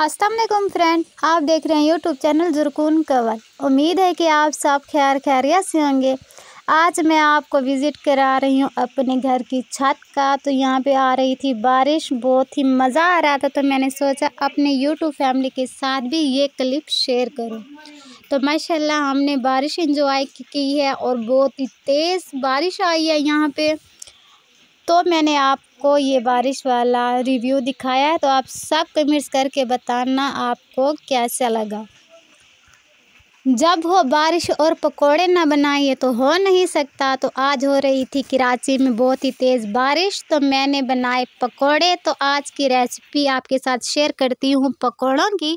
Aslam friend आप देख रहे हैं यूट्यूब चैनल जुरकून कवर उम्मीद है कि आप सब खैर खैरियत से होंगे आज मैं आपको विज़िट करा रही हूँ अपने घर की छत का तो यहाँ पे आ रही थी बारिश बहुत ही मज़ा आ रहा था तो मैंने सोचा अपने यूट्यूब फैमिली के साथ भी ये क्लिप शेयर करूँ तो माशाल्लाह हमने बारिश इंजॉय की है और बहुत ही तेज़ बारिश आई है यहाँ पर तो मैंने आप आपको ये बारिश वाला रिव्यू दिखाया है तो आप सब कमेंट्स करके बताना आपको कैसा लगा जब हो बारिश और पकोड़े ना बनाइए तो हो नहीं सकता तो आज हो रही थी कराची में बहुत ही तेज़ बारिश तो मैंने बनाए पकोड़े तो आज की रेसिपी आपके साथ शेयर करती हूँ पकोड़ों की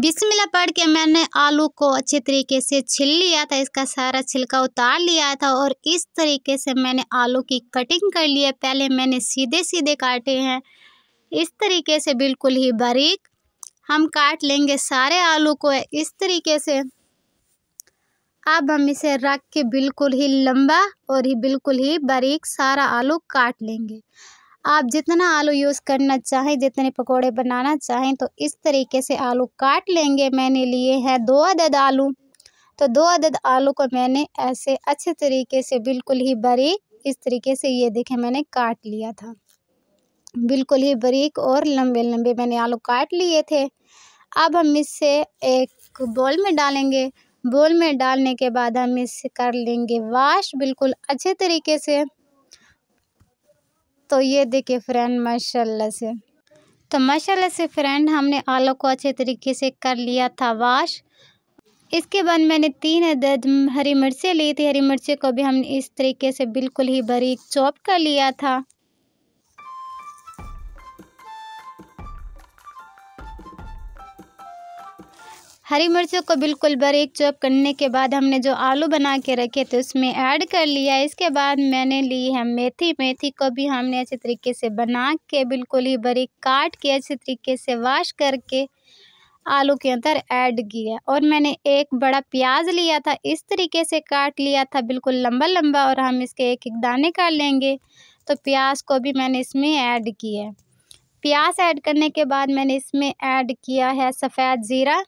बिस्मिल्ला पढ़ के मैंने आलू को अच्छे तरीके से छिल लिया था इसका सारा छिलका उतार लिया था और इस तरीके से मैंने आलू की कटिंग कर ली है पहले मैंने सीधे सीधे काटे हैं इस तरीके से बिल्कुल ही बारीक हम काट लेंगे सारे आलू को इस तरीके से अब हम इसे रख के बिल्कुल ही लंबा और ही बिल्कुल ही बारीक सारा आलू काट लेंगे आप जितना आलू यूज़ करना चाहें जितने पकोड़े बनाना चाहें तो इस तरीके से आलू काट लेंगे मैंने लिए हैं दो अदद आलू तो दो अदद आलू को मैंने ऐसे अच्छे तरीके से बिल्कुल ही बारीक इस तरीके से ये देखें मैंने काट लिया था बिल्कुल ही बारीक और लंबे लंबे मैंने आलू काट लिए थे अब हम इसे एक बॉल में डालेंगे बोल में डालने के बाद हम इसे कर लेंगे वाश बिल्कुल अच्छे तरीके से तो ये देखिए फ्रेंड माशाल्लाह से तो माशाल्लाह से फ्रेंड हमने आलू को अच्छे तरीके से कर लिया था वाश इसके बाद मैंने तीन अदद हरी मिर्चें ली थी हरी मिर्ची को भी हमने इस तरीके से बिल्कुल ही बारीक चॉप कर लिया था हरी मिर्चों को बिल्कुल बारीक चॉप करने के बाद हमने जो आलू बना के रखे थे उसमें ऐड कर लिया इसके बाद मैंने ली है मेथी मेथी को भी हमने अच्छे तरीके से बना के बिल्कुल ही बारीक काट के अच्छे तरीके से वाश करके आलू के अंदर ऐड किया और मैंने एक बड़ा प्याज लिया था इस तरीके से काट लिया था बिल्कुल लंबा लंबा और हम इसके एक एक दाने काट लेंगे तो प्याज को भी मैंने इसमें ऐड किया प्याज ऐड करने के बाद मैंने इसमें ऐड किया है सफ़ेद ज़ीरा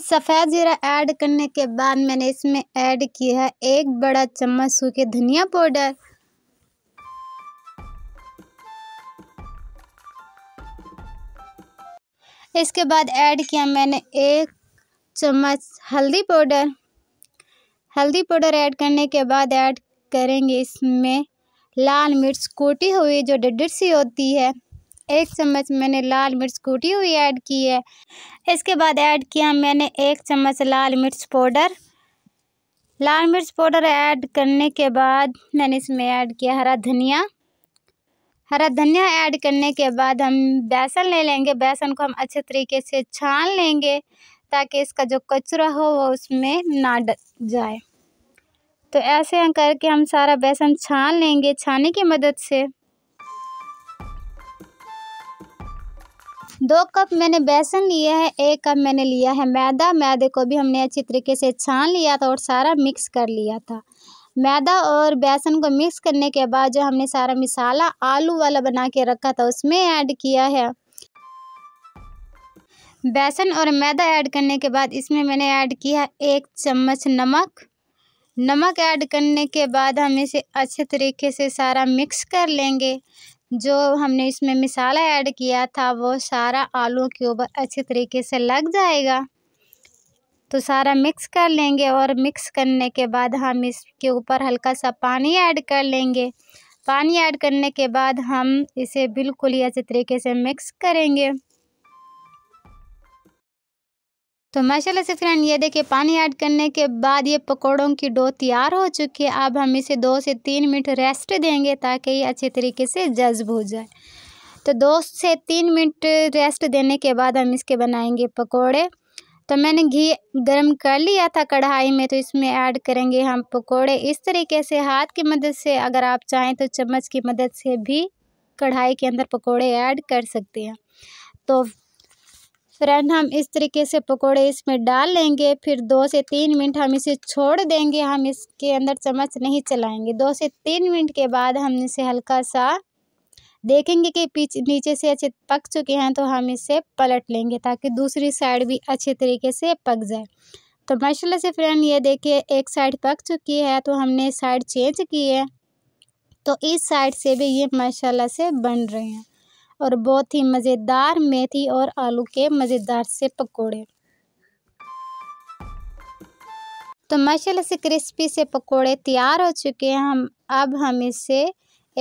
सफ़ेद ज़ीरा ऐड करने के बाद मैंने इसमें ऐड किया है एक बड़ा चम्मच सूखे धनिया पाउडर इसके बाद ऐड किया मैंने एक चम्मच हल्दी पाउडर हल्दी पाउडर ऐड करने के बाद ऐड करेंगे इसमें लाल मिर्च कोटी हुई जो डेढ़ सी होती है एक चम्मच मैंने लाल मिर्च कूटी हुई ऐड की है इसके बाद ऐड किया मैंने एक चम्मच लाल मिर्च पाउडर लाल मिर्च पाउडर ऐड करने के बाद मैंने इसमें ऐड किया हरा धनिया हरा धनिया ऐड करने के बाद हम बेसन ले लेंगे बेसन को हम अच्छे तरीके से छान लेंगे ताकि इसका जो कचरा हो वो उसमें ना ड जाए तो ऐसे करके हम सारा बेसन छान लेंगे छाने की मदद से दो कप मैंने बेसन लिया है एक कप मैंने लिया है मैदा मैदे को भी हमने अच्छी तरीके से छान लिया था और सारा मिक्स कर लिया था मैदा और बेसन को मिक्स करने के बाद जो हमने सारा मिसाला आलू वाला बना के रखा था उसमें ऐड किया है बेसन और मैदा ऐड करने के बाद इसमें मैंने ऐड किया एक चम्मच नमक नमक ऐड करने के बाद हम इसे अच्छे तरीके से सारा मिक्स कर लेंगे जो हमने इसमें मसाला ऐड किया था वो सारा आलू के ऊपर अच्छे तरीके से लग जाएगा तो सारा मिक्स कर लेंगे और मिक्स करने के बाद हम इसके ऊपर हल्का सा पानी ऐड कर लेंगे पानी ऐड करने के बाद हम इसे बिल्कुल ही अच्छे तरीके से मिक्स करेंगे तो माशाल्लाह से फ्रेंड ये देखिए पानी ऐड करने के बाद ये पकौड़ों की डो तैयार हो चुकी है अब हम इसे दो से तीन मिनट रेस्ट देंगे ताकि ये अच्छे तरीके से जज्ब हो जाए तो दो से तीन मिनट रेस्ट देने के बाद हम इसके बनाएंगे पकोड़े तो मैंने घी गर्म कर लिया था कढ़ाई में तो इसमें ऐड करेंगे हम पकोड़े इस तरीके से हाथ की मदद से अगर आप चाहें तो चम्मच की मदद से भी कढ़ाई के अंदर पकोड़े ऐड कर सकते हैं तो फ्रेंड हम इस तरीके से पकोड़े इसमें डाल लेंगे फिर दो से तीन मिनट हम इसे छोड़ देंगे हम इसके अंदर चम्मच नहीं चलाएंगे दो से तीन मिनट के बाद हम इसे हल्का सा देखेंगे कि पीछे नीचे से अच्छे पक चुके हैं तो हम इसे पलट लेंगे ताकि दूसरी साइड भी अच्छे तरीके से पक जाए तो माशाला से फ्रेंड ये देखिए एक साइड पक चुकी है तो हमने साइड चेंज की है तो इस साइड से भी ये माशाला से बन रहे हैं और बहुत ही मज़ेदार मेथी और आलू के मज़ेदार से पकोड़े तो माशाल्लाह से क्रिस्पी से पकोड़े तैयार हो चुके हैं हम अब हम इसे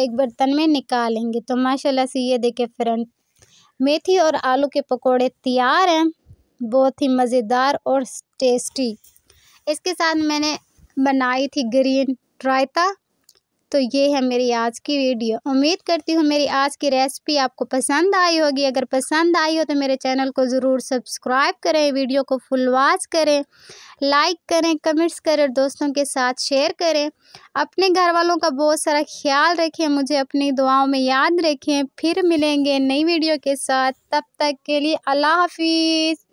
एक बर्तन में निकालेंगे तो माशाल्लाह से ये देखें फ्रेंड मेथी और आलू के पकोड़े तैयार हैं बहुत ही मज़ेदार और टेस्टी इसके साथ मैंने बनाई थी ग्रीन रायता तो ये है मेरी आज की वीडियो उम्मीद करती हूँ मेरी आज की रेसिपी आपको पसंद आई होगी अगर पसंद आई हो तो मेरे चैनल को ज़रूर सब्सक्राइब करें वीडियो को फुल वॉच करें लाइक करें कमेंट्स करें दोस्तों के साथ शेयर करें अपने घर वालों का बहुत सारा ख्याल रखें मुझे अपनी दुआओं में याद रखें फिर मिलेंगे नई वीडियो के साथ तब तक के लिए अल्लाह हाफिज़